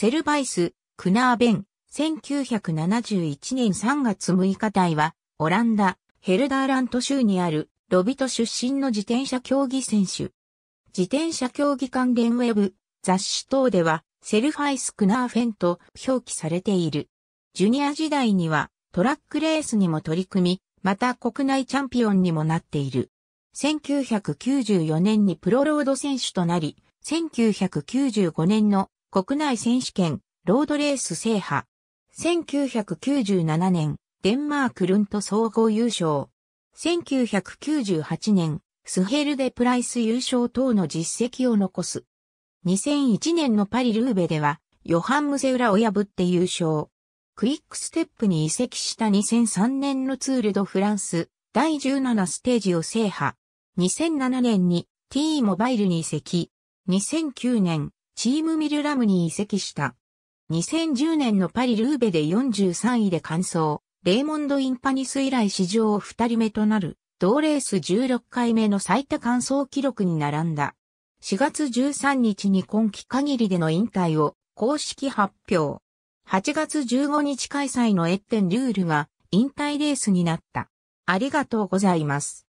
セルバイス、クナーベン、1971年3月6日台は、オランダ、ヘルダーラント州にある、ロビト出身の自転車競技選手。自転車競技関連ウェブ、雑誌等では、セルファイス・クナーフェンと表記されている。ジュニア時代には、トラックレースにも取り組み、また国内チャンピオンにもなっている。1994年にプロロード選手となり、1995年の国内選手権、ロードレース制覇。1997年、デンマークルント総合優勝。1998年、スヘルデプライス優勝等の実績を残す。2001年のパリルーベでは、ヨハン・ムセウラを破って優勝。クイックステップに移籍した2003年のツールドフランス、第17ステージを制覇。2007年に T モバイルに移籍。2009年、チームミルラムに移籍した。2010年のパリルーベで43位で完走、レーモンド・インパニス以来史上2人目となる、同レース16回目の最多完走記録に並んだ。4月13日に今季限りでの引退を公式発表。8月15日開催の越ン・ルールが引退レースになった。ありがとうございます。